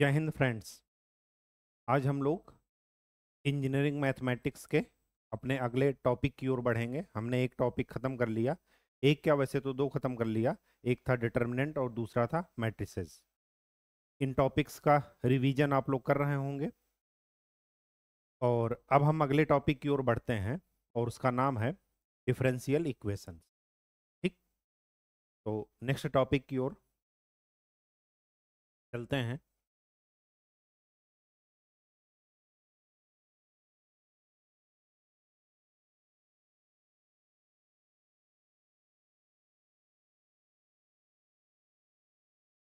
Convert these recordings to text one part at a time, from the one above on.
जय हिंद फ्रेंड्स आज हम लोग इंजीनियरिंग मैथमेटिक्स के अपने अगले टॉपिक की ओर बढ़ेंगे हमने एक टॉपिक ख़त्म कर लिया एक क्या वैसे तो दो ख़त्म कर लिया एक था डिटर्मिनेंट और दूसरा था मैट्रिसेस इन टॉपिक्स का रिवीजन आप लोग कर रहे होंगे और अब हम अगले टॉपिक की ओर बढ़ते हैं और उसका नाम है डिफरेंशियल इक्वेशन ठीक तो नेक्स्ट टॉपिक की ओर चलते हैं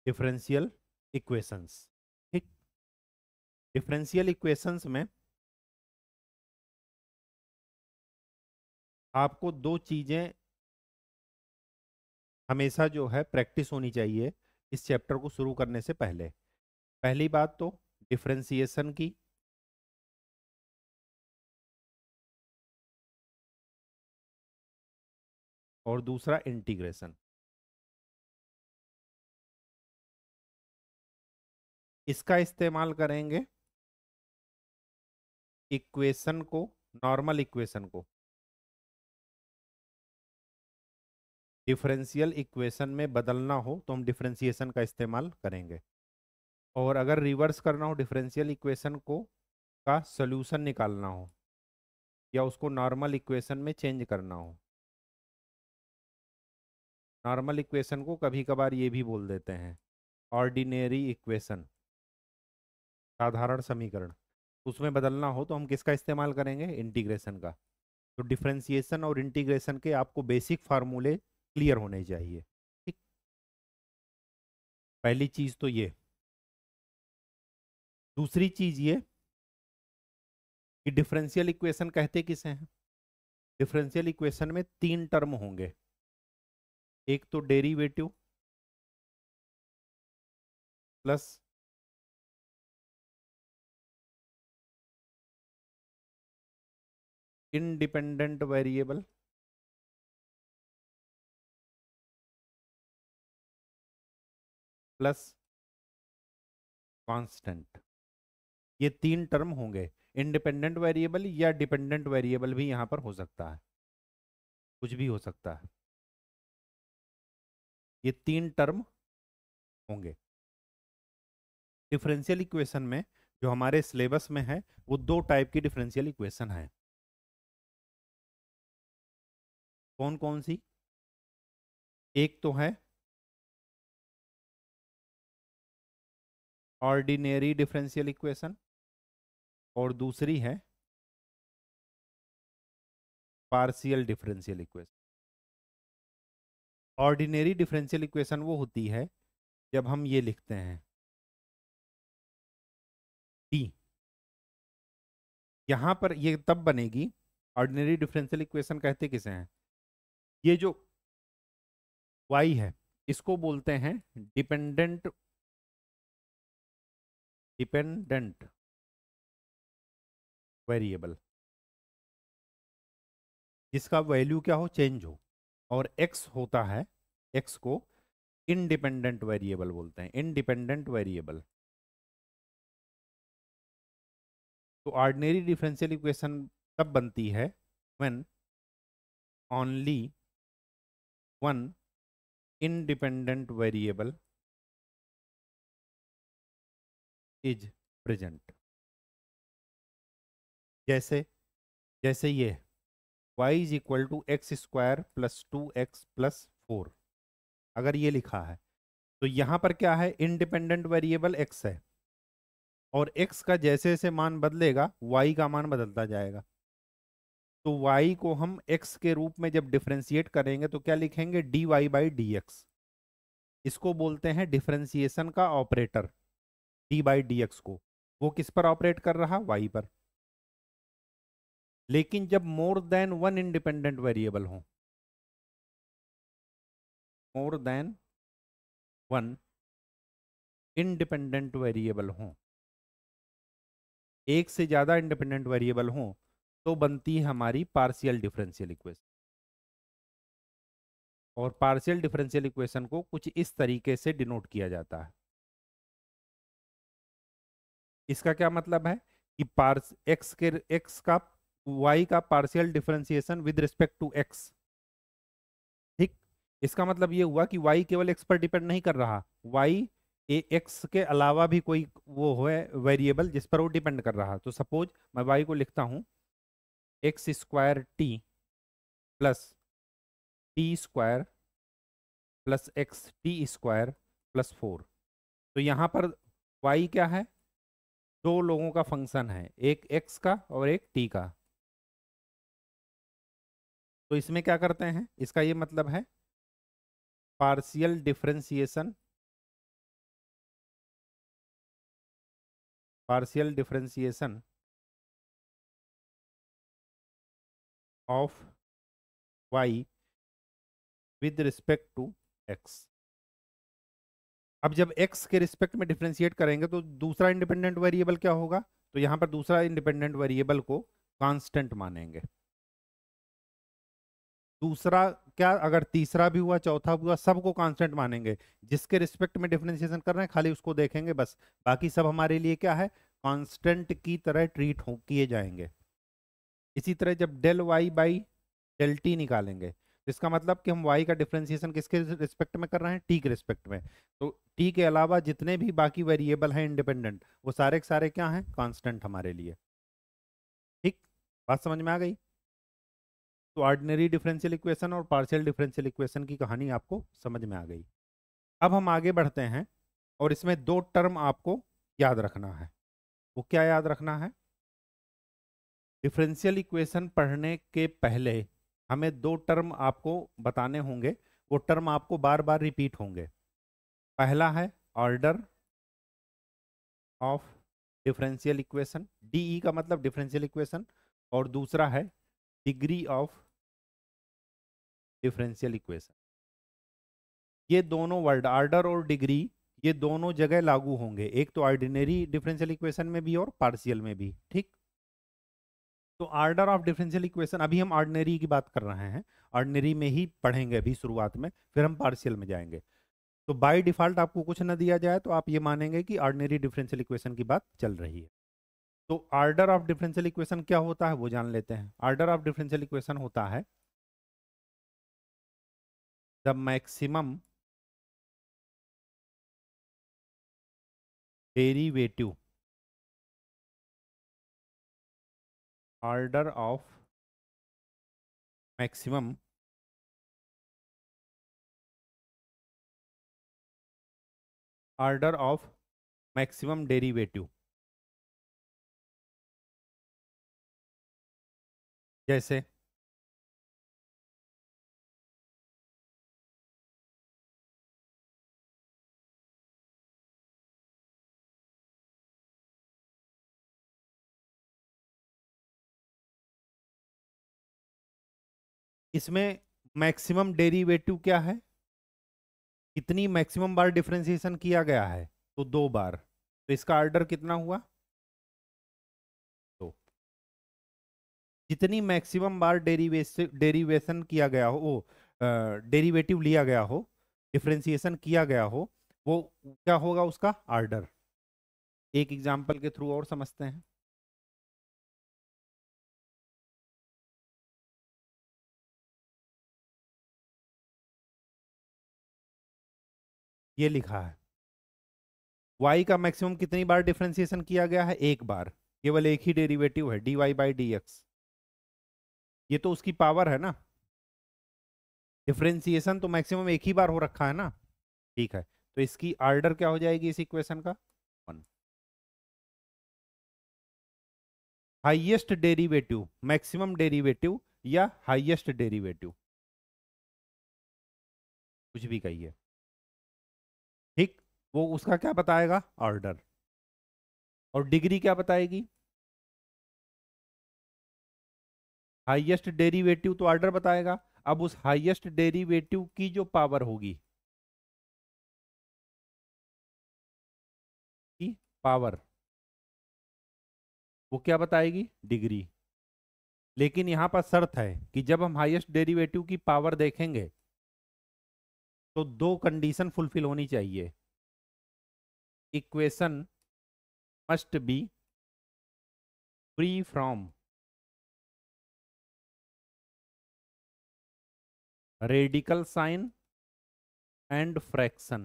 डिफरेंशियल इक्वेशंस ठीक डिफरेंशियल इक्वेशंस में आपको दो चीज़ें हमेशा जो है प्रैक्टिस होनी चाहिए इस चैप्टर को शुरू करने से पहले पहली बात तो डिफ्रेंसिएशन की और दूसरा इंटीग्रेशन इसका इस्तेमाल करेंगे इक्वेशन को नॉर्मल इक्वेशन को डिफरेंशियल इक्वेशन में बदलना हो तो हम डिफरेंशिएशन का इस्तेमाल करेंगे और अगर रिवर्स करना हो डिफरेंशियल इक्वेशन को का सोल्यूशन निकालना हो या उसको नॉर्मल इक्वेशन में चेंज करना हो नॉर्मल इक्वेशन को कभी कभार ये भी बोल देते हैं ऑर्डिनेरी इक्वेशन साधारण समीकरण उसमें बदलना हो तो हम किसका इस्तेमाल करेंगे इंटीग्रेशन का तो डिफ्रेंसिएशन और इंटीग्रेशन के आपको बेसिक फार्मूले क्लियर होने चाहिए ठीक पहली चीज तो ये दूसरी चीज ये कि डिफरेंशियल इक्वेशन कहते किसे हैं डिफरेंशियल इक्वेशन में तीन टर्म होंगे एक तो derivative plus independent variable plus constant ये तीन टर्म होंगे इंडिपेंडेंट वेरिएबल या डिपेंडेंट वेरिएबल भी यहाँ पर हो सकता है कुछ भी हो सकता है ये तीन टर्म होंगे डिफरेंशियल इक्वेशन में जो हमारे सिलेबस में है वो दो टाइप की डिफरेंशियल इक्वेशन है कौन कौन सी एक तो है ऑर्डिनेरी डिफरेंशियल इक्वेशन और दूसरी है partial differential equation ordinary differential equation वो होती है जब हम ये लिखते हैं डी यहां पर ये तब बनेगी ऑर्डिनेरी डिफरेंशियल इक्वेशन कहते किसे हैं ये जो वाई है इसको बोलते हैं डिपेंडेंट डिपेंडेंट वेरिएबल जिसका वैल्यू क्या हो चेंज हो और एक्स होता है एक्स को इनडिपेंडेंट वेरिएबल बोलते हैं इनडिपेंडेंट वेरिएबल तो ऑर्डिनरी डिफरेंशियल इक्वेशन तब बनती है when only one independent variable is present जैसे जैसे ये y is equal to x square plus two x plus four अगर ये लिखा है तो यहां पर क्या है इंडिपेंडेंट वेरिएबल x है और x का जैसे जैसे मान बदलेगा y का मान बदलता जाएगा तो y को हम x के रूप में जब डिफ्रेंशिएट करेंगे तो क्या लिखेंगे dy वाई बाई डी इसको बोलते हैं डिफ्रेंसिएशन का ऑपरेटर डी बाई डी को वो किस पर ऑपरेट कर रहा y पर लेकिन जब more than one independent variable हो more than one independent variable हो एक से ज़्यादा इंडिपेंडेंट वेरिएबल हों तो बनती है हमारी पार्शियल डिफरेंशियल इक्वेशन और पार्शियल डिफरेंशियल इक्वेशन को कुछ इस तरीके से डिनोट किया जाता है इसका क्या मतलब है कि पार्स एक्स के एक्स का वाई का partial differentiation with respect to x ठीक इसका मतलब ये हुआ कि वाई केवल एक्स पर डिपेंड नहीं कर रहा वाई ए एक्स के अलावा भी कोई वो है वेरिएबल जिस पर वो डिपेंड कर रहा तो सपोज मैं वाई को लिखता हूं x square t plus t square plus x t square plus four तो यहाँ पर वाई क्या है दो लोगों का फंक्शन है एक एक्स का और एक टी का तो इसमें क्या करते हैं इसका ये मतलब है partial differentiation partial differentiation of y with respect to x अब जब x के रिस्पेक्ट में डिफ्रेंशिएट करेंगे तो दूसरा इंडिपेंडेंट वेरिएबल क्या होगा तो यहां पर दूसरा इंडिपेंडेंट वेरिएबल को कांस्टेंट मानेंगे दूसरा क्या अगर तीसरा भी हुआ चौथा भी हुआ सबको कांस्टेंट मानेंगे जिसके रिस्पेक्ट में डिफ्रेंशिएशन कर रहे हैं खाली उसको देखेंगे बस बाकी सब हमारे लिए क्या है कांस्टेंट की तरह ट्रीट हो किए जाएंगे इसी तरह जब del y by del t निकालेंगे तो इसका मतलब कि हम वाई का डिफ्रेंसिएशन किसके रिस्पेक्ट में कर रहे हैं टी के रिस्पेक्ट में तो टी के अलावा जितने भी बाकी वेरिएबल हैं इंडिपेंडेंट वो सारे के सारे क्या हैं कांस्टेंट हमारे लिए ठीक बात समझ में आ गई तो ऑर्डिनरी डिफरेंशियल इक्वेशन और पार्शियल डिफरेंशियल इक्वेशन की कहानी आपको समझ में आ गई अब हम आगे बढ़ते हैं और इसमें दो टर्म आपको याद रखना है वो क्या याद रखना है डिफरेंशियल इक्वेशन पढ़ने के पहले हमें दो टर्म आपको बताने होंगे वो टर्म आपको बार बार रिपीट होंगे पहला है order of differential equation E का मतलब डिफरेंशियल इक्वेशन और दूसरा है डिग्री ऑफ डिफरेंशियल इक्वेशन ये दोनों वर्ड ऑर्डर और डिग्री ये दोनों जगह लागू होंगे एक तो ऑर्डिनरी डिफरेंशियल इक्वेशन में भी और पार्शियल में भी ठीक तो आर्डर ऑफ डिफरेंशियल इक्वेशन अभी हम ऑर्डनरी की बात कर रहे हैं ऑर्डनरी में ही पढ़ेंगे अभी शुरुआत में फिर हम पार्शियल में जाएंगे तो बाय डिफ़ॉल्ट आपको कुछ ना दिया जाए तो आप ये मानेंगे कि ऑर्डनरी डिफरेंशियल इक्वेशन की बात चल रही है तो आर्डर ऑफ डिफरेंशियल इक्वेशन क्या होता है वो जान लेते हैं आर्डर ऑफ डिफरेंशियल इक्वेशन होता है the maximum derivative order of maximum order of maximum derivative जैसे इसमें मैक्सिमम डेरिवेटिव क्या है कितनी मैक्सिमम बार डिफ्रेंसिएशन किया गया है तो दो बार तो इसका आर्डर कितना हुआ तो जितनी मैक्सिमम बार डेरिवेशन किया गया हो वो डेरिवेटिव लिया गया हो डिफ्रेंसिएशन किया गया हो वो क्या होगा उसका आर्डर एक एग्जाम्पल के थ्रू और समझते हैं ये लिखा है y का मैक्सिमम कितनी बार डिफ्रेंसिएशन किया गया है एक बार केवल एक ही डेरिवेटिव है d y by d x ये तो उसकी पावर है ना डिफ्रेंसिएशन तो मैक्सिमम एक ही बार हो रखा है ना ठीक है तो इसकी आर्डर क्या हो जाएगी इस इक्वेशन का one highest derivative maximum derivative या हाइएस्ट डेरिवेटिव कुछ भी कहिए वो उसका क्या बताएगा ऑर्डर और डिग्री क्या बताएगी हाईएस्ट डेरिवेटिव तो ऑर्डर बताएगा अब उस हाईएस्ट डेरिवेटिव की जो पावर होगी की पावर वो क्या बताएगी डिग्री लेकिन यहाँ पर शर्त है कि जब हम हाईएस्ट डेरिवेटिव की पावर देखेंगे तो दो कंडीशन फुलफिल होनी चाहिए equation must be free from radical sign and fraction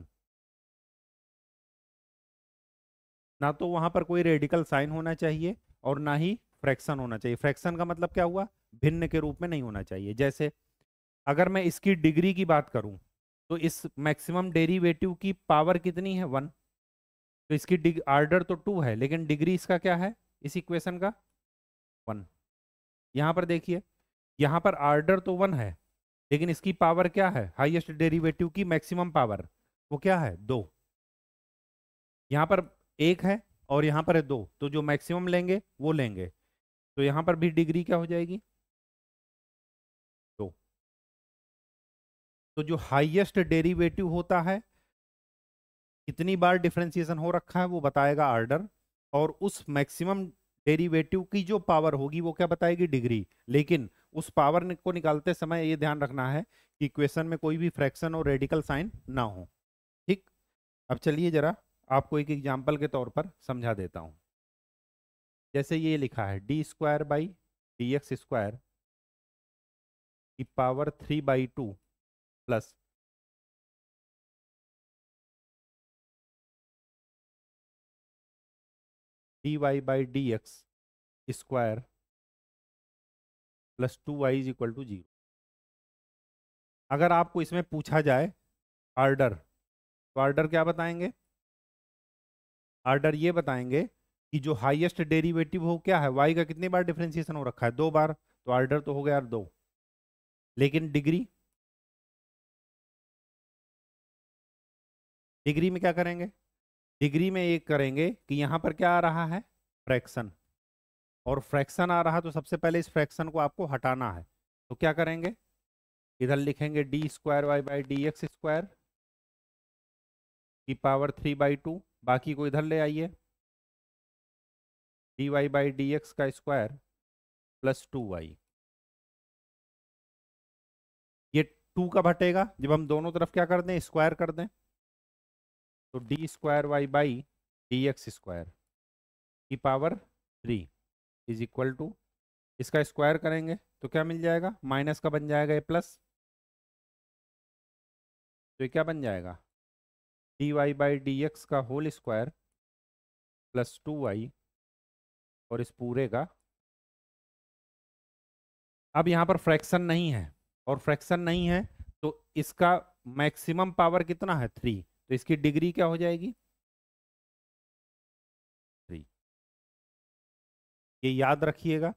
ना तो वहां पर कोई रेडिकल साइन होना चाहिए और ना ही फ्रैक्शन होना चाहिए फ्रैक्शन का मतलब क्या हुआ भिन्न के रूप में नहीं होना चाहिए जैसे अगर मैं इसकी डिग्री की बात करूं तो इस मैक्सिमम डेरिवेटिव की पावर कितनी है वन तो इसकी आर्डर तो टू है लेकिन डिग्री इसका क्या है इस इक्वेशन का वन यहां पर देखिए यहां पर आर्डर तो वन है लेकिन इसकी पावर क्या है हाईएस्ट डेरिवेटिव की मैक्सिमम पावर वो क्या है दो यहाँ पर एक है और यहां पर है दो तो जो मैक्सिमम लेंगे वो लेंगे तो यहां पर भी डिग्री क्या हो जाएगी दो तो जो हाईएस्ट डेरिवेटिव होता है कितनी बार डिफ्रेंसिएशन हो रखा है वो बताएगा आर्डर और उस मैक्सिमम डेरिवेटिव की जो पावर होगी वो क्या बताएगी डिग्री लेकिन उस पावर को निकालते समय ये ध्यान रखना है कि इक्वेशन में कोई भी फ्रैक्शन और रेडिकल साइन ना हो ठीक अब चलिए जरा आपको एक एग्जाम्पल के तौर पर समझा देता हूँ जैसे ये लिखा है d square by d x square की power three by two plus d y by d x square plus two y is equal to zero अगर आपको इसमें पूछा जाए आर्डर तो आर्डर क्या बताएंगे आर्डर ये बताएंगे कि जो हाईएस्ट डेरिवेटिव हो क्या है वाई का कितनी बार डिफ्रेंसिएशन हो रखा है दो बार तो आर्डर तो हो गया यार दो लेकिन डिग्री डिग्री में क्या करेंगे डिग्री में एक करेंगे कि यहां पर क्या आ रहा है फ्रैक्शन और फ्रैक्शन आ रहा तो सबसे पहले इस फ्रैक्शन को आपको हटाना है तो क्या करेंगे इधर लिखेंगे d square y by d x square की पावर थ्री बाई टू बाकी को इधर ले आइए d y by d x का स्क्वायर प्लस टू वाई ये टू का हटेगा जब हम दोनों तरफ क्या कर दें स्क्वायर कर दें तो d square y by d x square की power three is equal to इसका स्क्वायर करेंगे तो क्या मिल जाएगा माइनस का बन जाएगा ये प्लस तो ये क्या बन जाएगा d y by d x का whole square plus two y और इस पूरे का अब यहाँ पर फ्रैक्शन नहीं है और फ्रैक्शन नहीं है तो इसका मैक्सिमम पावर कितना है थ्री तो इसकी डिग्री क्या हो जाएगी थ्री ये याद रखिएगा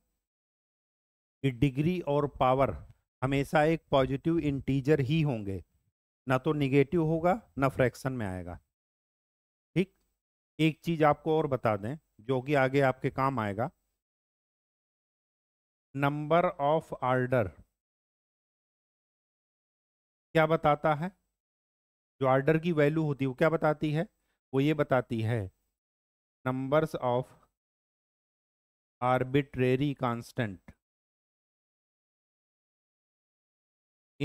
कि डिग्री और पावर हमेशा एक पॉजिटिव इंटीजर ही होंगे ना तो निगेटिव होगा ना फ्रैक्शन में आएगा ठीक एक चीज आपको और बता दें जो कि आगे आपके काम आएगा नंबर ऑफ ऑर्डर क्या बताता है जो आर्डर की वैल्यू होती है वो क्या बताती है वो ये बताती है numbers of arbitrary constant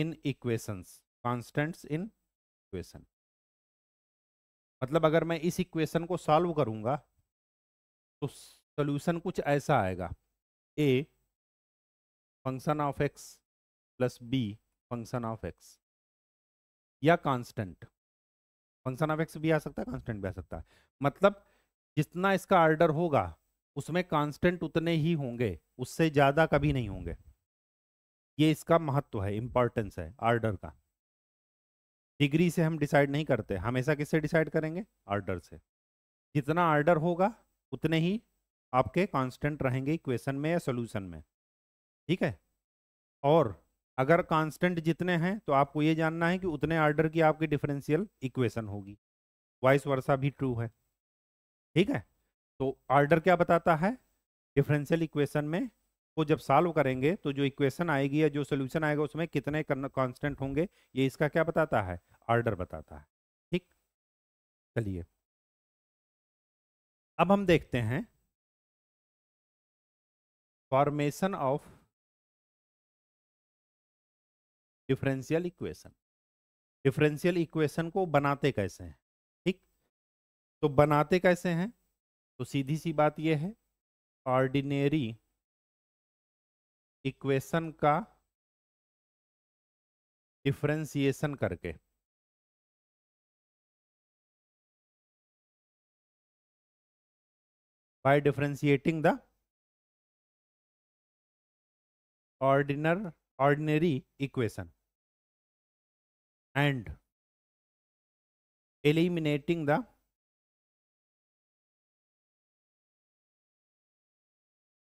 in equations constants in equation मतलब अगर मैं इस इक्वेशन को सॉल्व करूंगा तो सोल्यूशन कुछ ऐसा आएगा a function of x plus b function of x या कांस्टेंट फंक्शन ऑफ एक्स भी आ सकता है कांस्टेंट भी आ सकता है मतलब जितना इसका आर्डर होगा उसमें कांस्टेंट उतने ही होंगे उससे ज़्यादा कभी नहीं होंगे ये इसका महत्व है इंपॉर्टेंस है आर्डर का डिग्री से हम डिसाइड नहीं करते हमेशा किससे डिसाइड करेंगे आर्डर से जितना आर्डर होगा उतने ही आपके कांस्टेंट रहेंगे इक्वेशन में या सोल्यूशन में ठीक है और अगर कांस्टेंट जितने हैं तो आपको ये जानना है कि उतने ऑर्डर की आपकी डिफरेंशियल इक्वेशन होगी वाइस वर्षा भी ट्रू है ठीक है तो ऑर्डर क्या बताता है डिफरेंशियल इक्वेशन में वो जब सॉल्व करेंगे तो जो इक्वेशन आएगी या जो सोल्यूशन आएगा उसमें कितने कांस्टेंट होंगे ये इसका क्या बताता है ऑर्डर बताता है ठीक चलिए अब हम देखते हैं formation of differential equation differential equation को बनाते कैसे हैं ठीक तो बनाते कैसे हैं तो सीधी सी बात यह है ऑर्डिनेरी इक्वेशन का डिफ्रेंसिएशन करके by differentiating the ordinary ordinary equation and eliminating the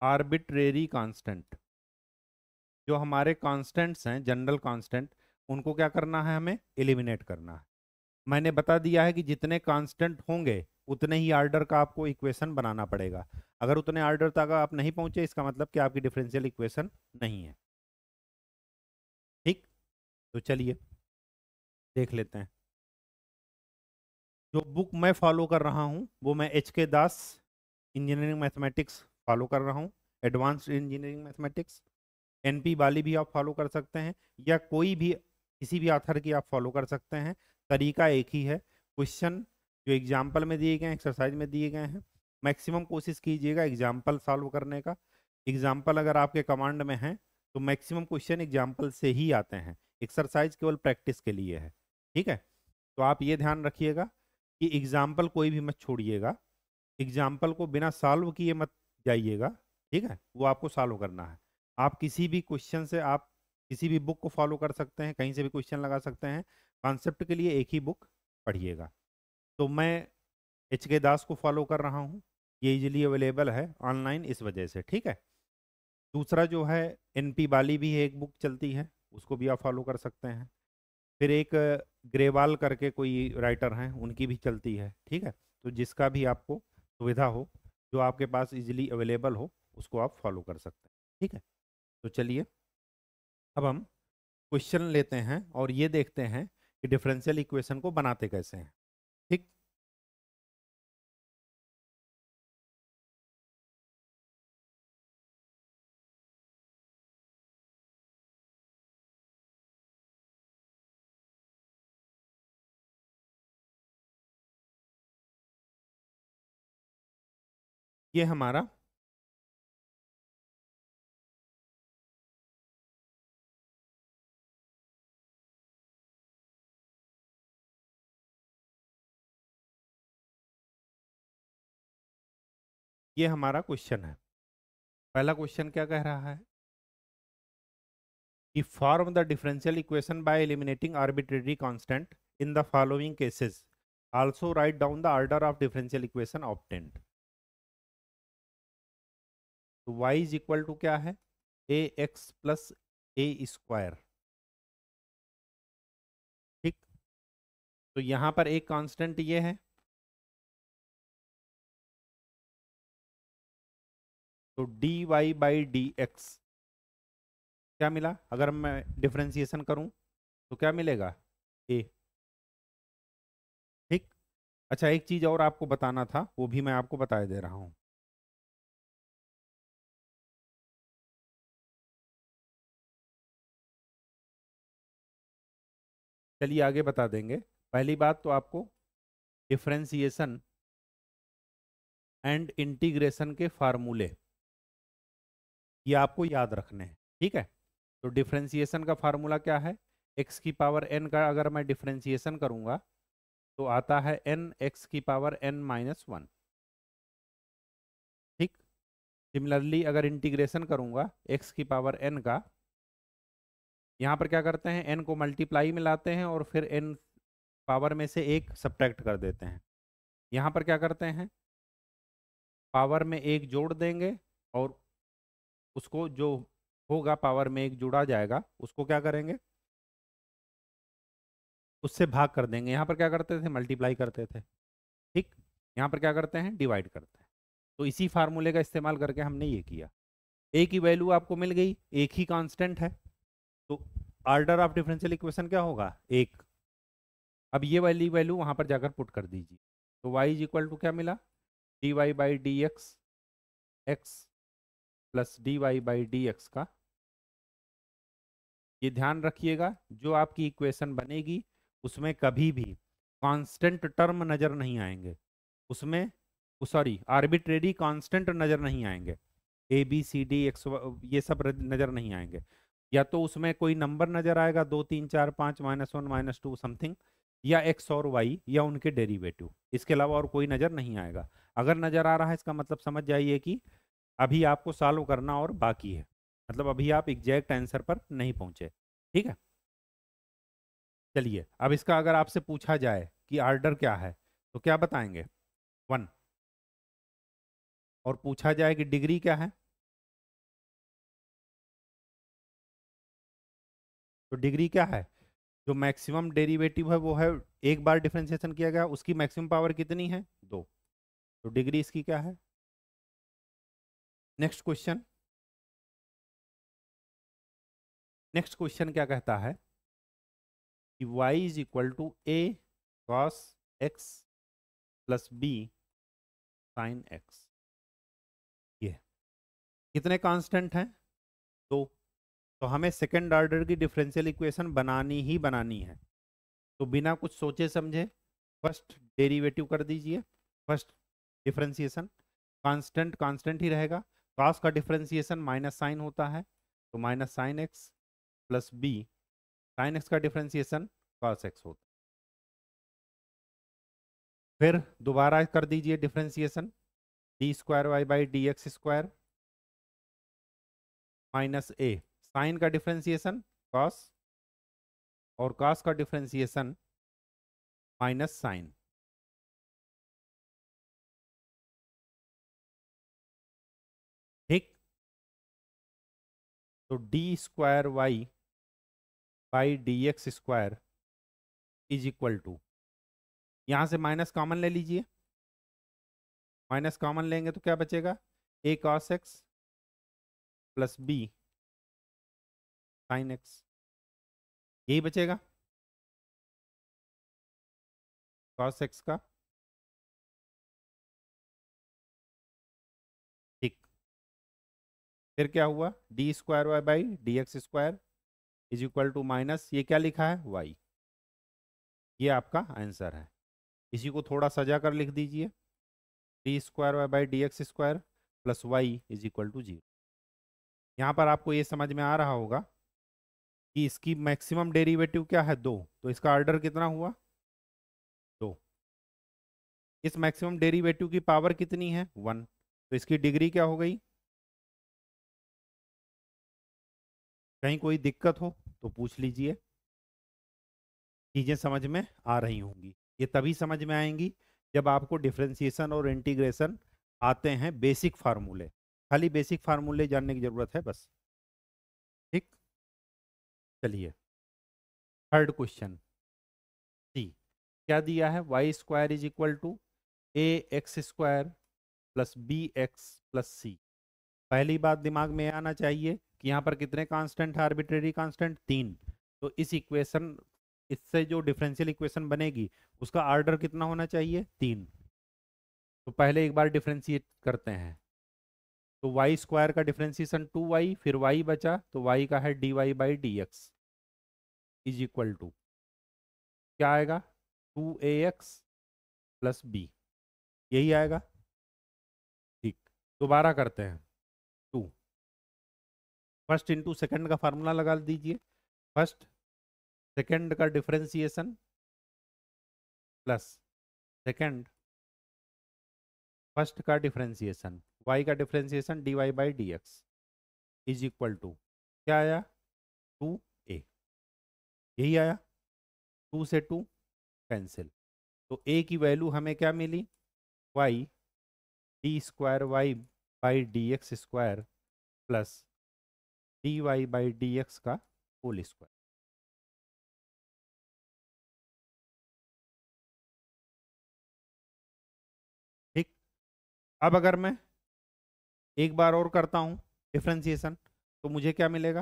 arbitrary constant जो हमारे कांस्टेंट्स हैं जनरल कांस्टेंट उनको क्या करना है हमें एलिमिनेट करना है मैंने बता दिया है कि जितने कांस्टेंट होंगे उतने ही आर्डर का आपको इक्वेशन बनाना पड़ेगा अगर उतने आर्डर तक आप नहीं पहुंचे इसका मतलब कि आपकी डिफरेंशियल इक्वेशन नहीं है ठीक तो चलिए देख लेते हैं जो बुक मैं फॉलो कर रहा हूँ वो मैं एच के दास इंजीनियरिंग मैथमेटिक्स फॉलो कर रहा हूँ advanced engineering mathematics N P वाली भी आप फॉलो कर सकते हैं या कोई भी किसी भी आथर की आप फॉलो कर सकते हैं तरीका एक ही है क्वेश्चन जो एग्जाम्पल में दिए गए हैं एक्सरसाइज में दिए गए हैं मैक्सिमम कोशिश कीजिएगा एग्जाम्पल सॉल्व करने का एग्जाम्पल अगर आपके कमांड में हैं तो मैक्सिमम क्वेश्चन एग्जाम्पल से ही आते हैं एक्सरसाइज केवल प्रैक्टिस के लिए है ठीक है तो आप ये ध्यान रखिएगा कि एग्जाम्पल कोई भी मत छोड़िएगा एग्जाम्पल को बिना सॉल्व किए मत जाइएगा ठीक है वो आपको सॉल्व करना है आप किसी भी क्वेश्चन से आप किसी भी बुक को फॉलो कर सकते हैं कहीं से भी क्वेश्चन लगा सकते हैं कॉन्सेप्ट के लिए एक ही बुक पढ़िएगा तो मैं एच के दास को फॉलो कर रहा हूँ ये इजीली अवेलेबल है ऑनलाइन इस वजह से ठीक है दूसरा जो है एन पी बाली भी एक बुक चलती है उसको भी आप फॉलो कर सकते हैं फिर एक ग्रेवाल करके कोई राइटर हैं उनकी भी चलती है ठीक है तो जिसका भी आपको सुविधा हो जो आपके पास इजीली अवेलेबल हो उसको आप फॉलो कर सकते हैं ठीक है तो चलिए अब हम क्वेश्चन लेते हैं और ये देखते हैं कि डिफरेंशियल इक्वेशन को बनाते कैसे हैं ये हमारा ये हमारा क्वेश्चन है पहला क्वेश्चन क्या कह रहा है कि form the differential equation by eliminating arbitrary constant in the following cases also write down the order of differential equation obtained तो वाई इज इक्वल टू क्या है a x plus a square ठीक तो यहां पर एक कांस्टेंट ये है तो d y by d x क्या मिला अगर मैं डिफ्रेंसिएशन करूं तो क्या मिलेगा ए ठीक अच्छा एक चीज़ और आपको बताना था वो भी मैं आपको बताए दे रहा हूं चलिए आगे बता देंगे पहली बात तो आपको डिफ्रेंसिएशन एंड इंटीग्रेशन के फार्मूले ये आपको याद रखने हैं ठीक है तो डिफ्रेंसिएशन का फार्मूला क्या है एक्स की पावर एन का अगर मैं डिफ्रेंसिएशन करूँगा तो आता है एन एक्स की पावर एन माइनस वन ठीक सिमिलरली अगर इंटीग्रेशन करूँगा एक्स की पावर एन का यहाँ पर क्या करते हैं एन को मल्टीप्लाई में लाते हैं और फिर एन पावर में से एक सब्ट्रैक्ट कर देते हैं यहाँ पर क्या करते हैं पावर में एक जोड़ देंगे और उसको जो होगा पावर में एक जुड़ा जाएगा उसको क्या करेंगे उससे भाग कर देंगे यहाँ पर क्या करते थे मल्टीप्लाई करते थे ठीक यहाँ पर क्या करते हैं डिवाइड करते हैं तो इसी फार्मूले का इस्तेमाल करके हमने ये किया ए की वैल्यू आपको मिल गई एक ही कांस्टेंट है तो ऑर्डर ऑफ डिफरेंशियल इक्वेशन क्या होगा एक अब ये वाली वैल्यू वहां पर जाकर पुट कर दीजिए तो y इज इक्वल टू क्या मिला d y by d x x plus d y by d x का ये ध्यान रखिएगा जो आपकी इक्वेशन बनेगी उसमें कभी भी कांस्टेंट टर्म नज़र नहीं आएंगे उसमें सॉरी आर्बिट्रेरी कांस्टेंट नज़र नहीं आएंगे a b c d x ये सब नज़र नहीं आएंगे या तो उसमें कोई नंबर नजर आएगा दो तीन चार पाँच minus one minus two something या एक्स और वाई या उनके डेरिवेटिव इसके अलावा और कोई नज़र नहीं आएगा अगर नज़र आ रहा है इसका मतलब समझ जाइए कि अभी आपको सॉल्व करना और बाकी है मतलब अभी आप एग्जैक्ट आंसर पर नहीं पहुँचे ठीक है चलिए अब इसका अगर आपसे पूछा जाए कि आर्डर क्या है तो क्या बताएंगे वन और पूछा जाए कि डिग्री क्या है तो डिग्री क्या है जो मैक्सिमम डेरिवेटिव है वो है एक बार डिफ्रेंशिएशन किया गया उसकी मैक्सिमम पावर कितनी है दो तो डिग्री इसकी क्या है नेक्स्ट क्वेश्चन नेक्स्ट क्वेश्चन क्या कहता है कि y is equal to a cos x plus b sign x ये कितने कांस्टेंट हैं दो तो तो हमें सेकेंड ऑर्डर की डिफरेंशियल इक्वेशन बनानी ही बनानी है तो बिना कुछ सोचे समझे फर्स्ट डेरिवेटिव कर दीजिए फर्स्ट डिफ्रेंसीसन कांस्टेंट कांस्टेंट ही रहेगा कॉस का डिफरेंशिएशन माइनस साइन होता है तो minus sign x plus b sign x का डिफ्रेंसीसन कॉस एक्स होता है फिर दोबारा कर दीजिए differentiation d square y by d x square minus a sin का डिफ्रेंसिएशन कॉस और कॉस का डिफ्रेंसिएशन माइनस साइन तो d square y by d x square is equal to यहाँ से माइनस कॉमन ले लीजिए माइनस कॉमन लेंगे तो क्या बचेगा a cos x plus b sign x यही बचेगा कॉस एक्स का ठीक फिर क्या हुआ d square y by d x square is equal to minus ये क्या लिखा है वाई ये आपका आंसर है इसी को थोड़ा सजा कर लिख दीजिए d square y by d x square plus y is equal to zero यहाँ पर आपको ये समझ में आ रहा होगा कि इसकी मैक्सिमम डेरिवेटिव क्या है दो तो इसका ऑर्डर कितना हुआ दो इस मैक्सिमम डेरिवेटिव की पावर कितनी है वन तो इसकी डिग्री क्या हो गई कहीं कोई दिक्कत हो तो पूछ लीजिए चीज़ें समझ में आ रही होंगी ये तभी समझ में आएंगी जब आपको डिफ्रेंसिएशन और इंटीग्रेशन आते हैं बेसिक फार्मूले खाली बेसिक फार्मूले जानने की ज़रूरत है बस चलिए थर्ड क्वेश्चन सी क्या दिया है Y square is equal to A x square plus B X plus C पहली बात दिमाग में आना चाहिए कि यहाँ पर कितने कांस्टेंट है आर्बिट्रेरी कांस्टेंट तीन तो इस इक्वेशन इससे जो डिफरेंशियल इक्वेशन बनेगी उसका आर्डर कितना होना चाहिए तीन तो पहले एक बार डिफ्रेंशिएट करते हैं तो वाई स्क्वायर का डिफ्रेंसिएशन टू वाई फिर वाई बचा तो वाई का है d y by d x is equal to क्या आएगा टू ए एक्स प्लस बी यही आएगा ठीक दोबारा करते हैं टू फर्स्ट इंटू सेकेंड का फार्मूला लगा दीजिए फर्स्ट सेकेंड का डिफ्रेंसिएशन प्लस सेकेंड फर्स्ट का डिफ्रेंसिएशन वाई का differentiation d y by d x is equal to क्या आया टू ए यही आया टू से टू कैंसिल तो ए की वैल्यू हमें क्या मिली y d square y by d x square plus d y by d x का होल स्क्वायर ठीक अब अगर मैं एक बार और करता हूँ डिफ्रेंसीसन तो मुझे क्या मिलेगा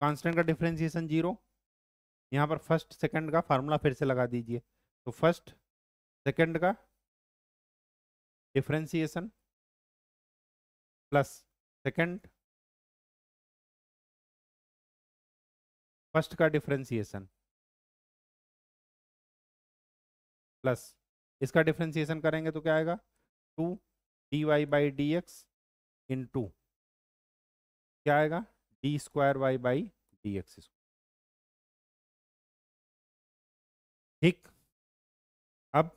कांस्टेंट का डिफ्रेंसीसन जीरो यहाँ पर फर्स्ट सेकंड का फार्मूला फिर से लगा दीजिए तो फर्स्ट सेकंड का डिफ्रेंसीसन प्लस सेकंड फर्स्ट का डिफ्रेंसीसन प्लस इसका डिफ्रेंसीसन करेंगे तो क्या आएगा two d y by d x into क्या आएगा d square y by d x square ठीक अब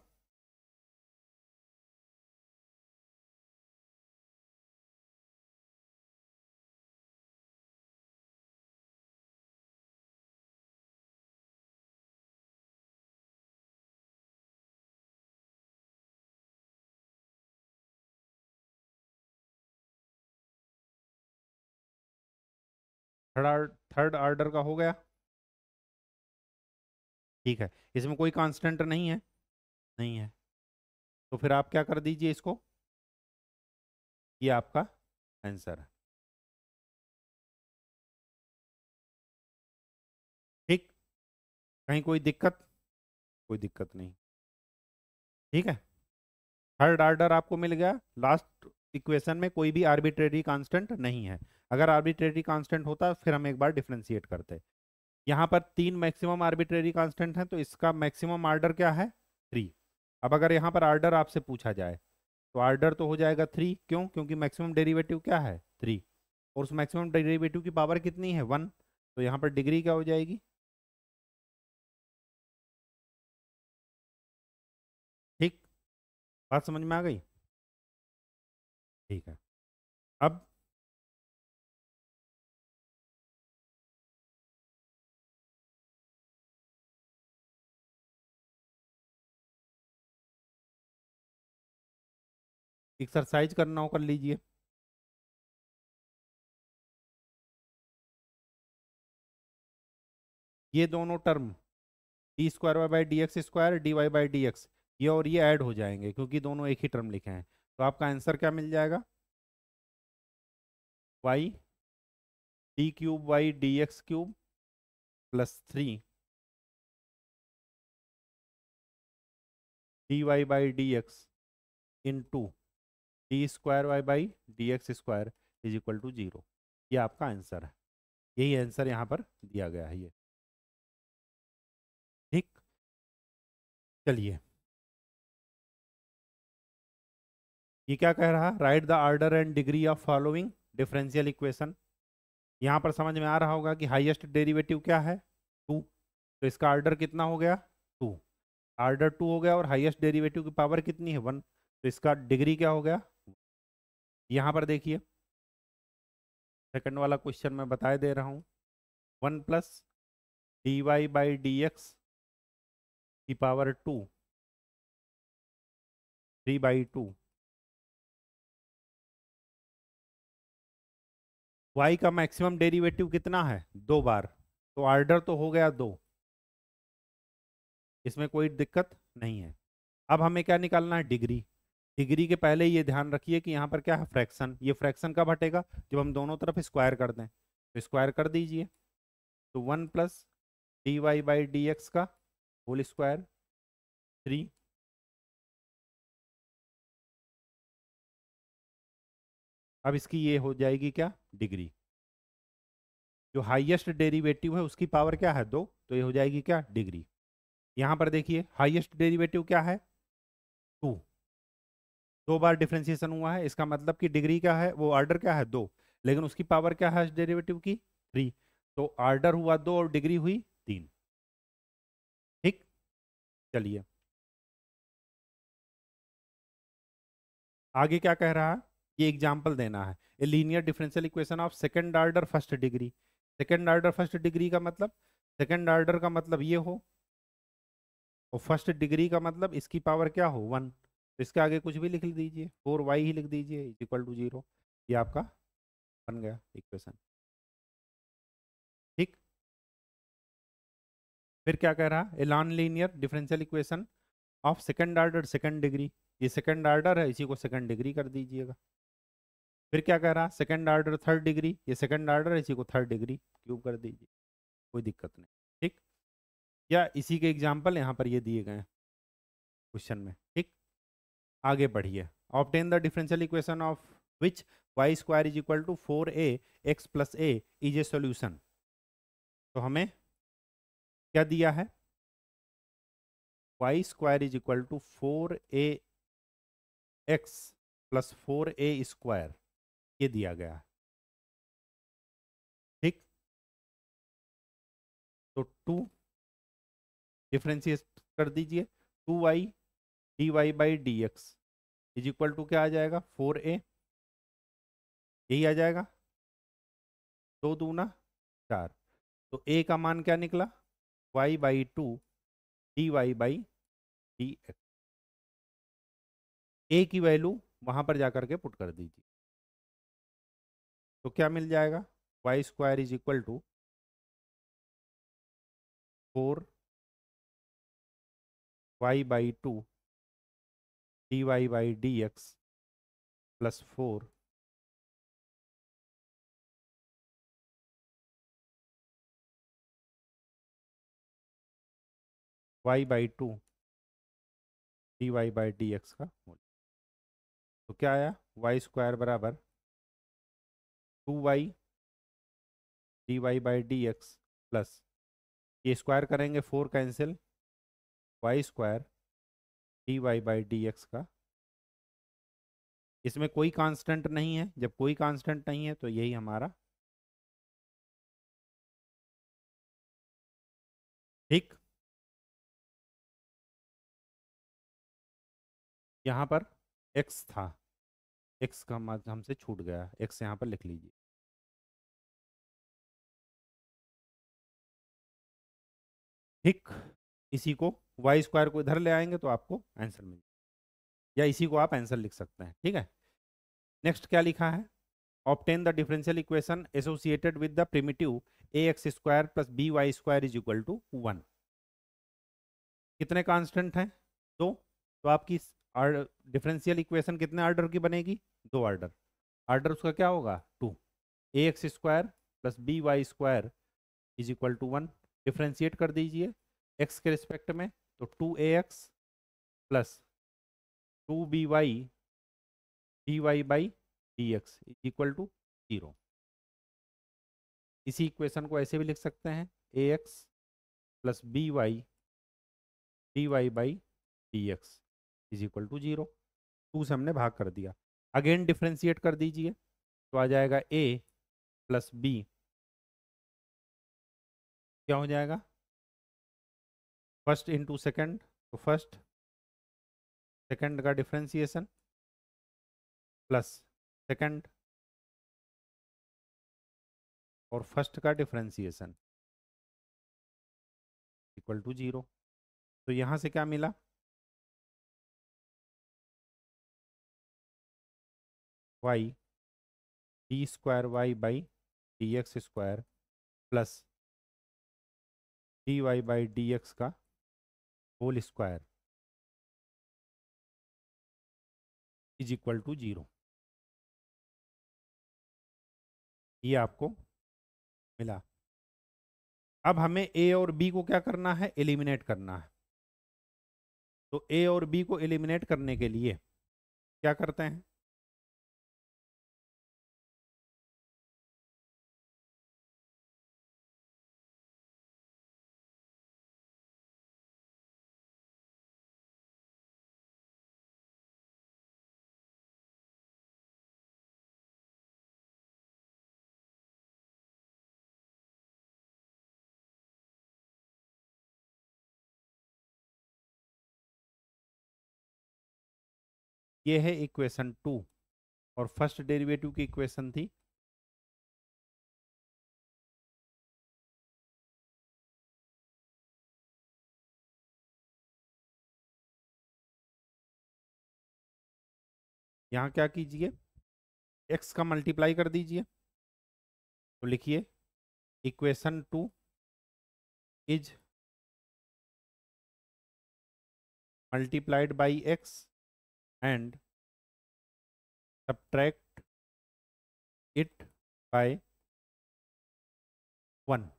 थर्ड थर्ड का हो गया ठीक है इसमें कोई कांस्टेंट नहीं है नहीं है तो फिर आप क्या कर दीजिए इसको ये आपका आंसर है ठीक कहीं कोई दिक्कत कोई दिक्कत नहीं ठीक है थर्ड ऑर्डर आपको मिल गया लास्ट इक्वेशन में कोई भी आर्बिट्रेरी कांस्टेंट नहीं है अगर आर्बिट्रेरी कांस्टेंट होता फिर हम एक बार डिफ्रेंशिएट करते यहाँ पर तीन मैक्सिमम आर्बिट्रेरी कांस्टेंट हैं तो इसका मैक्सिमम आर्डर क्या है थ्री अब अगर यहाँ पर आर्डर आपसे पूछा जाए तो आर्डर तो हो जाएगा थ्री क्यों क्योंकि मैक्सिमम डेरीवेटिव क्या है थ्री और उस मैक्सिमम डेरीवेटिव की पावर कितनी है वन तो यहाँ पर डिग्री क्या हो जाएगी ठीक बात समझ में आ गई ठीक है अब एक्सरसाइज करना हो कर लीजिए ये दोनों term d square y by d x square d y by d x ये और ये ऐड हो जाएंगे क्योंकि दोनों एक ही टर्म लिखे हैं तो आपका आंसर क्या मिल जाएगा y d cube y d x cube plus three d y by d x into d square y by d x square is equal to zero आपका आंसर है यही आंसर यहाँ पर दिया गया है ये ठीक चलिए ये क्या कह रहा है write the order and degree of following differential equation यहाँ पर समझ में आ रहा होगा कि हाईएस्ट डेरिवेटिव क्या है टू तो इसका आर्डर कितना हो गया टू आर्डर टू हो गया और हाईएस्ट डेरिवेटिव की पावर कितनी है वन तो इसका डिग्री क्या हो गया यहाँ पर देखिए सेकंड वाला क्वेश्चन मैं बताए दे रहा हूँ one plus d y by d x की power two three by two y का मैक्सिमम डेरिवेटिव कितना है दो बार तो ऑर्डर तो हो गया दो इसमें कोई दिक्कत नहीं है अब हमें क्या निकालना है डिग्री डिग्री के पहले ये ध्यान रखिए कि यहाँ पर क्या है फ्रैक्शन ये फ्रैक्शन कब हटेगा जब हम दोनों तरफ स्क्वायर कर दें तो स्क्वायर कर दीजिए तो one plus d y by d x का होल स्क्वायर थ्री अब इसकी ये हो जाएगी क्या डिग्री जो हाईएस्ट डेरिवेटिव है उसकी पावर क्या है दो तो ये हो जाएगी क्या डिग्री यहां पर देखिए हाईएस्ट डेरिवेटिव क्या है टू दो बार डिफ्रेंसिएशन हुआ है इसका मतलब कि डिग्री क्या है वो ऑर्डर क्या है दो लेकिन उसकी पावर क्या है डेरिवेटिव की थ्री तो ऑर्डर हुआ दो और डिग्री हुई तीन ठीक चलिए आगे क्या कह रहा है ये एग्जाम्पल देना है a linear differential equation of second order first degree second order first degree का मतलब सेकेंड ऑर्डर का मतलब ये हो और फर्स्ट डिग्री का मतलब इसकी पावर क्या हो वन तो इसके आगे कुछ भी लिख दीजिए फोर वाई ही लिख दीजिए इज इक्वल टू जीरो ये आपका बन गया इक्वेशन ठीक फिर क्या कह रहा है a non linear differential equation of second order second degree ये सेकेंड ऑर्डर है इसी को सेकेंड डिग्री कर दीजिएगा फिर क्या कह रहा सेकेंड ऑर्डर थर्ड डिग्री ये सेकेंड है इसी को थर्ड डिग्री क्यूब कर दीजिए कोई दिक्कत नहीं ठीक या इसी के एग्जाम्पल यहाँ पर ये दिए गए हैं क्वेश्चन में ठीक आगे बढ़िए obtain the differential equation of which y square is equal to four a x plus a is a solution तो हमें क्या दिया है Y square is equal to four a x plus four a square ये दिया गया है ठीक तो टू डिफ्रेंशिएट कर दीजिए two y d y by d x is equal to क्या आ जाएगा फोर ए यही आ जाएगा दो दूना चार तो ए का मान क्या निकला y by two d y by d x a की वैल्यू वहां पर जाकर के पुट कर दीजिए तो क्या मिल जाएगा y square is equal to four y by two d y by d x plus four y by two d y by d x का मूल्य तो क्या आया वाई स्क्वायर बराबर two y d y by d x plus ये square करेंगे four cancel y square d y by d x का इसमें कोई कांस्टेंट नहीं है जब कोई कांस्टेंट नहीं है तो यही हमारा ठीक यहाँ पर x था x का हमसे छूट गया x यहाँ पर लिख लीजिए ठीक इसी को वाई स्क्वायर को इधर ले आएंगे तो आपको आंसर मिल या इसी को आप आंसर लिख सकते हैं ठीक है नेक्स्ट क्या लिखा है obtain the differential equation associated with the primitive a x square plus b y square is equal to one कितने कांस्टेंट हैं दो तो आपकी डिफरेंशियल इक्वेशन कितने ऑर्डर की बनेगी दो ऑर्डर ऑर्डर उसका क्या होगा two A x square plus b y square is equal to one differentiate कर दीजिए एक्स के रिस्पेक्ट में तो two A x plus two b y d y by d x is equal to zero इसी equation को ऐसे भी लिख सकते हैं a x plus b y d y by d x is equal to zero two से हमने भाग कर दिया अगेन डिफ्रेंशिएट कर दीजिए तो आ जाएगा ए प्लस बी क्या हो जाएगा फर्स्ट इंटू सेकेंड तो फर्स्ट सेकेंड का डिफ्रेंसिएशन प्लस सेकेंड और फर्स्ट का डिफ्रेंसिएशन इक्वल टू जीरो तो यहाँ से क्या मिला y d square y by d x square plus d y by d x का whole square is equal to zero ये आपको मिला अब हमें ए और बी को क्या करना है एलिमिनेट करना है तो ए और बी को एलिमिनेट करने के लिए क्या करते हैं ये है इक्वेशन टू और फर्स्ट डेरिवेटिव की इक्वेशन थी यहां क्या कीजिए एक्स का मल्टीप्लाई कर दीजिए तो लिखिए equation two is multiplied by x and subtract it by one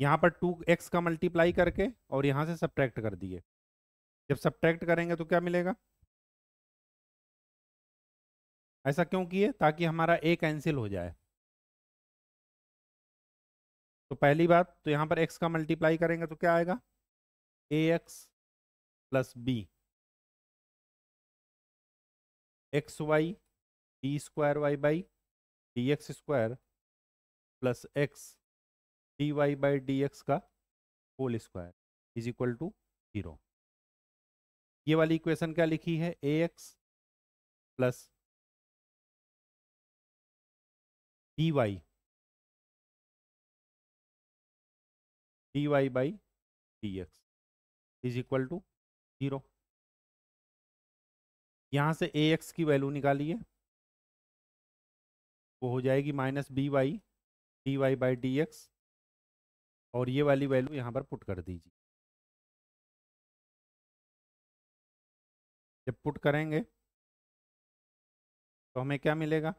यहाँ पर टू एक्स का मल्टीप्लाई करके और यहाँ से सब्ट्रैक्ट कर दिए जब सब्ट्रैक्ट करेंगे तो क्या मिलेगा ऐसा क्यों किए ताकि हमारा ए कैंसिल हो जाए तो पहली बात तो यहाँ पर एक्स का मल्टीप्लाई करेंगे तो क्या आएगा a x plus B x y d square y by d x square plus x d y by d x का whole square is equal to zero ये वाली इक्वेशन क्या लिखी है a x plus d y d y by d x is equal to zero यहां से ए x की value निकालिए वो हो जाएगी minus b y d y by d x और ये वाली वैल्यू यहां पर पुट कर दीजिए जब पुट करेंगे तो हमें क्या मिलेगा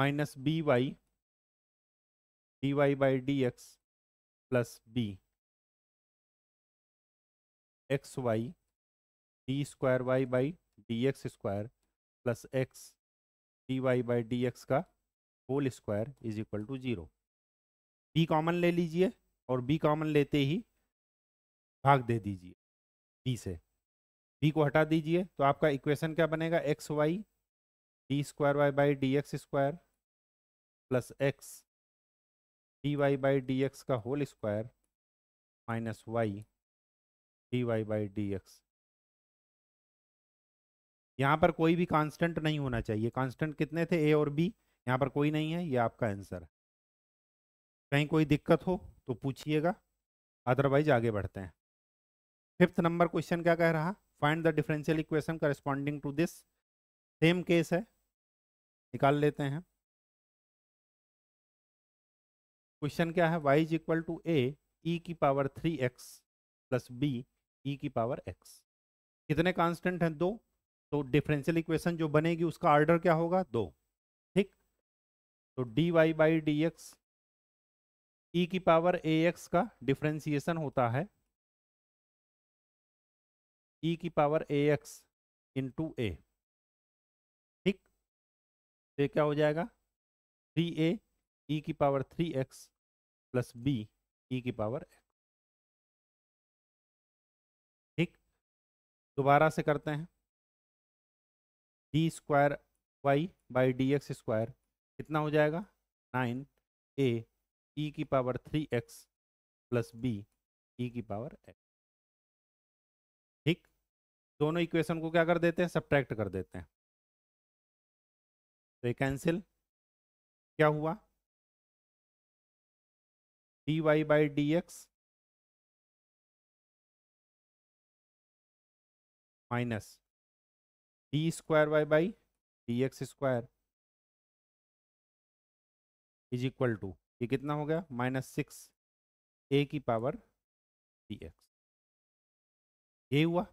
minus b y d y by d x plus B x y d square y by d x square plus x d y by d x का whole square is equal to zero b common ले लीजिए और B common लेते ही भाग दे दीजिए B से B को हटा दीजिए तो आपका इक्वेशन क्या बनेगा x y d square y by d x square plus x d y by d x का whole square minus y d y by d x यहाँ पर कोई भी कांस्टेंट नहीं होना चाहिए कांस्टेंट कितने थे ए और बी यहाँ पर कोई नहीं है ये आपका आंसर है कहीं कोई दिक्कत हो तो पूछिएगा अदरवाइज आगे बढ़ते हैं फिफ्थ नंबर क्वेश्चन क्या कह रहा find the differential equation corresponding to this same case है निकाल लेते हैं क्वेश्चन क्या है y is equal to a e की power three x plus b e की पावर एक्स कितने कांस्टेंट हैं दो तो डिफरेंशियल इक्वेशन जो बनेगी उसका ऑर्डर क्या होगा दो ठीक तो d y by d x e की पावर ए एक्स का डिफरेंशिएशन होता है ई e की power a x into a ठीक तो क्या हो जाएगा थ्री ए ई की power three x plus b e की पावर एक्स ठीक दोबारा से करते हैं d square y by d x square कितना हो जाएगा नाइन ए ई की power three x plus b e की पावर एक्स ठीक दोनों इक्वेशन को क्या कर देते हैं सब्ट्रैक्ट कर देते हैं तो ये कैंसिल क्या हुआ d y by d x minus d square y by d x square is equal to ये कितना हो गया माइनस सिक्स ए की पावर डी एक्स ये हुआ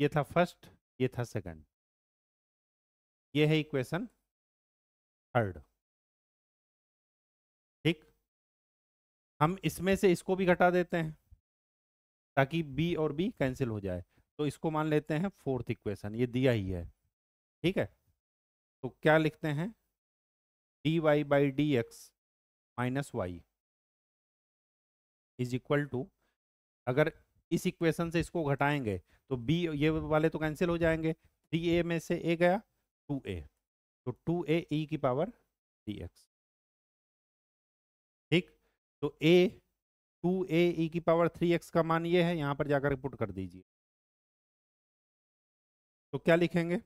ये था फर्स्ट ये था सेकंड ये है इक्वेशन थर्ड हम इसमें से इसको भी घटा देते हैं ताकि बी और बी कैंसिल हो जाए तो इसको मान लेते हैं फोर्थ इक्वेशन ये दिया ही है ठीक है तो क्या लिखते हैं d y by d x minus y is equal to अगर इस इक्वेशन से इसको घटाएंगे तो बी ये वाले तो कैंसिल हो जाएंगे थ्री ए में से ए गया टू ए तो टू ए ई की पावर डी एक्स तो ए टू ए की पावर थ्री एक्स का मान ये है यहाँ पर जाकर पुट कर दीजिए तो क्या लिखेंगे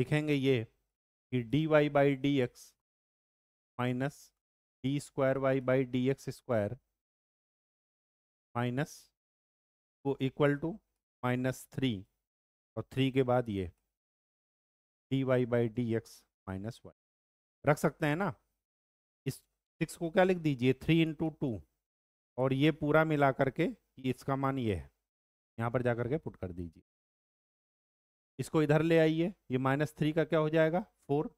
लिखेंगे ये कि d y by d x minus d square y by d x square minus वो इक्वल टू माइनस थ्री और थ्री के बाद ये d y by d x minus y रख सकते हैं ना इस सिक्स को क्या लिख दीजिए थ्री इंटू टू और ये पूरा मिला करके इसका मान ये है यहाँ पर जा करके पुट कर दीजिए इसको इधर ले आइए ये माइनस थ्री का क्या हो जाएगा फोर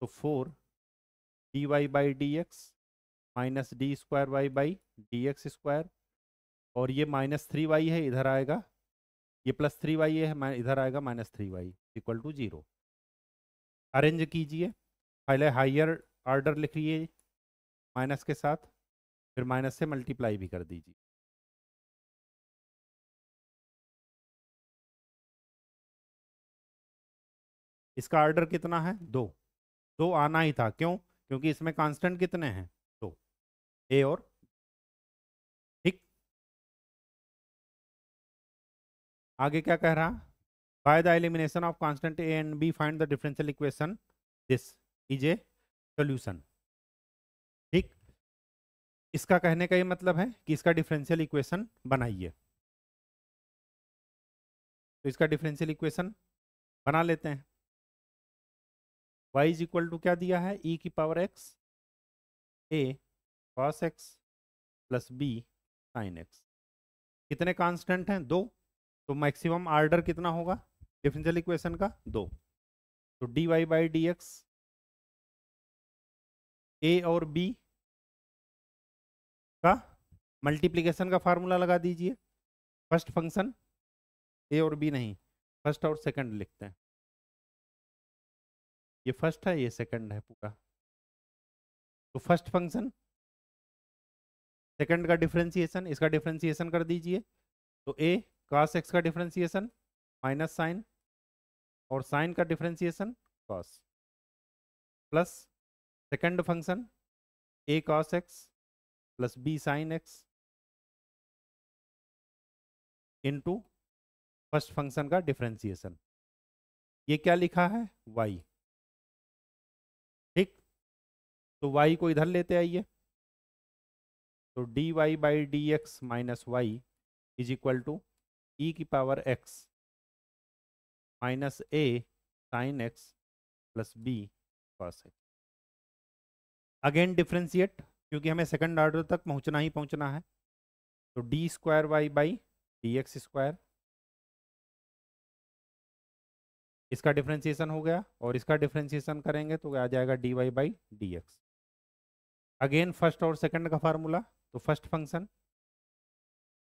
तो four d y by d x minus d square y by d x square और ये माइनस थ्री वाई है इधर आएगा ये प्लस थ्री वाई है इधर आएगा minus three y equal to zero arrange कीजिए पहले हाइयर ऑर्डर लिख लिए माइनस के साथ फिर माइनस से मल्टीप्लाई भी कर दीजिए इसका ऑर्डर कितना है दो दो आना ही था क्यों क्योंकि इसमें कांस्टेंट कितने हैं दो ए और आगे क्या कह रहा by the elimination of constant a and b find the differential equation this is a solution ठीक इसका कहने का ये मतलब है कि इसका डिफरेंशियल इक्वेशन बनाइए तो इसका डिफरेंशियल इक्वेशन बना लेते हैं y इज इक्वल टू क्या दिया है e की पावर x a cos x plus b sign x कितने कांस्टेंट हैं दो तो मैक्सिमम आर्डर कितना होगा डिफरेंशियल इक्वेशन का दो तो d y by d x a और बी का मल्टीप्लीकेशन का फार्मूला लगा दीजिए फर्स्ट फंक्शन ए और बी नहीं फर्स्ट और सेकंड लिखते हैं ये फर्स्ट है ये सेकंड है पूरा तो फर्स्ट फंक्शन सेकंड का डिफरेंशिएशन इसका डिफरेंशिएशन कर दीजिए तो ए कॉस एक्स का डिफ्रेंसिएशन माइनस साइन और साइन का differentiation cos plus second function a cos x plus b sign x into first function का डिफ्रेंसिएशन ये क्या लिखा है वाई ठीक तो वाई को इधर लेते आइए तो d y by d x minus y is equal to e e की power x minus a sine x plus b cos x again differentiate क्योंकि हमें सेकंड ऑर्डर तक पहुंचना ही पहुंचना है तो d square y by d x square इसका differentiation हो गया और इसका डिफ्रेंशिएशन करेंगे तो आ जाएगा d y by d x again first और सेकंड का फार्मूला तो फर्स्ट फंक्शन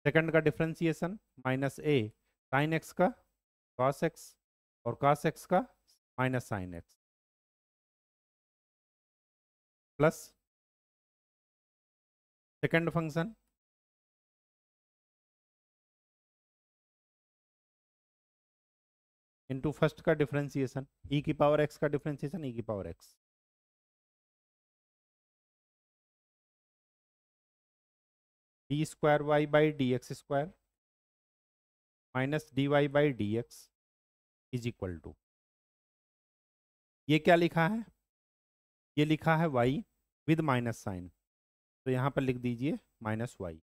सेकंड का differentiation minus a sine x का कॉस एक्स और कॉस एक्स का minus sign x plus second function into first का डिफ्रेंसिएशन ई e की power x का डिफ्रेंसिएशन ई e की power x d square y by d x square minus d y by d x is equal to ये क्या लिखा है ये लिखा है वाई विद माइनस साइन तो यहाँ पर लिख दीजिए माइनस वाई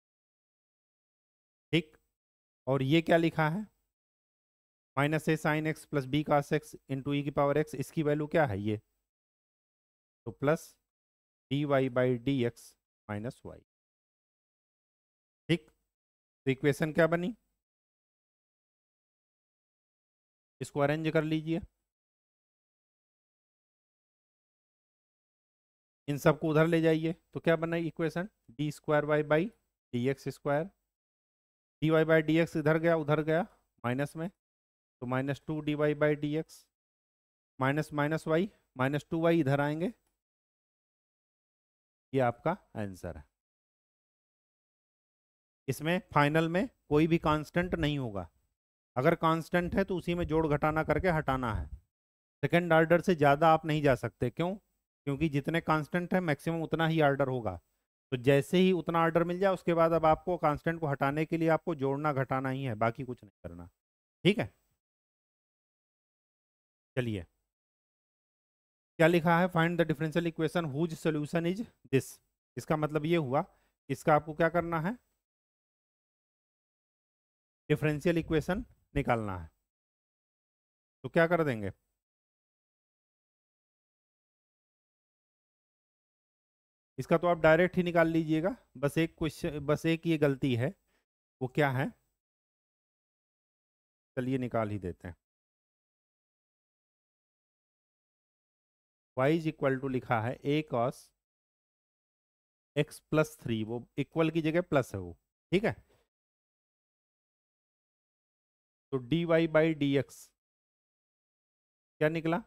ठीक और ये क्या लिखा है minus a sine x plus b cos x into e की पावर एक्स इसकी वैल्यू क्या है ये तो plus d y by d x minus y तो इक्वेशन क्या बनी इसको अरेंज कर लीजिए इन सबको उधर ले जाइए तो क्या बना equation d square y by d x square d y by d x इधर गया उधर गया माइनस में तो minus two d y by d x minus minus y minus two y इधर आएंगे ये आपका आंसर है इसमें फाइनल में कोई भी कांस्टेंट नहीं होगा अगर कांस्टेंट है तो उसी में जोड़ घटाना करके हटाना है सेकेंड आर्डर से ज़्यादा आप नहीं जा सकते क्यों क्योंकि जितने कांस्टेंट है मैक्सिमम उतना ही आर्डर होगा तो जैसे ही उतना आर्डर मिल जाए उसके बाद अब आपको कांस्टेंट को हटाने के लिए आपको जोड़ना घटाना ही है बाकी कुछ नहीं करना ठीक है चलिए क्या लिखा है find the differential equation whose solution is this इसका मतलब ये हुआ इसका आपको क्या करना है डिफरेंशियल इक्वेशन निकालना है तो क्या कर देंगे इसका तो आप डायरेक्ट ही निकाल लीजिएगा बस एक क्वेश्चन बस एक ये गलती है वो क्या है चलिए निकाल ही देते हैं वाई इज इक्वल टू लिखा है a cos x plus three वो इक्वल की जगह प्लस है वो ठीक है तो d y by d x क्या निकला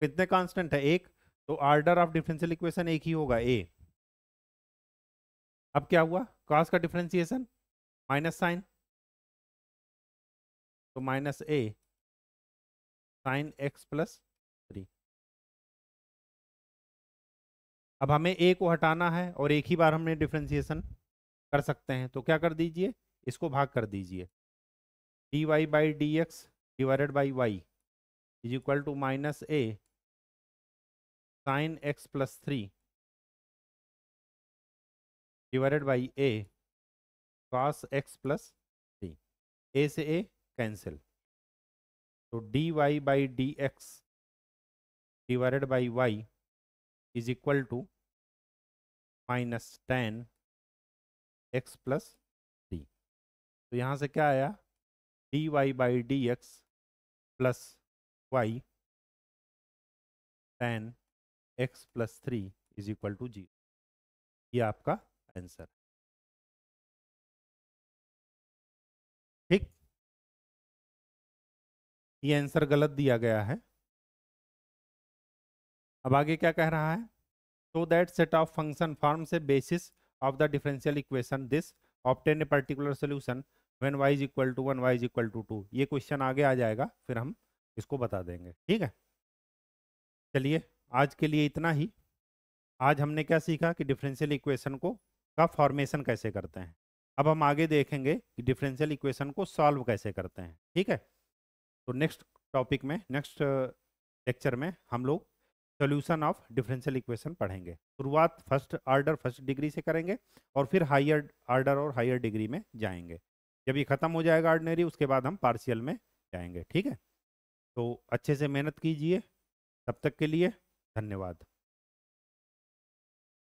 कितने कांस्टेंट है एक तो आर्डर ऑफ डिफरेंशियल इक्वेशन एक ही होगा ए अब क्या हुआ कॉस का डिफरेंशिएशन माइनस साइन तो minus a sine x plus three अब हमें ए को हटाना है और एक ही बार हमने डिफरेंशिएशन कर सकते हैं तो क्या कर दीजिए इसको भाग कर दीजिए d y by d x divided by y is equal to minus a sine x plus three divided by a cos x plus three a से ए कैंसिल तो d y by d x divided by y is equal to minus ten x plus three तो यहाँ से क्या आया d y by d x plus y ten x plus three is equal to zero ये आपका answer ठीक ये answer गलत दिया गया है अब आगे क्या कह रहा है so that set of function form से basis of the differential equation this obtain a particular solution when y is equal to one y is equal to two ये क्वेश्चन आगे आ जाएगा फिर हम इसको बता देंगे ठीक है चलिए आज के लिए इतना ही आज हमने क्या सीखा कि डिफरेंशियल इक्वेशन को का फॉर्मेशन कैसे करते हैं अब हम आगे देखेंगे कि डिफरेंशियल इक्वेशन को सॉल्व कैसे करते हैं ठीक है तो नेक्स्ट टॉपिक में नेक्स्ट लेक्चर में हम लोग सोल्यूशन ऑफ डिफरेंशियल इक्वेशन पढ़ेंगे शुरुआत फर्स्ट ऑर्डर फर्स्ट डिग्री से करेंगे और फिर हायर ऑर्डर और हायर डिग्री में जाएंगे जब ये ख़त्म हो जाएगा ऑर्डनरी उसके बाद हम पार्शियल में जाएंगे ठीक है तो अच्छे से मेहनत कीजिए तब तक के लिए धन्यवाद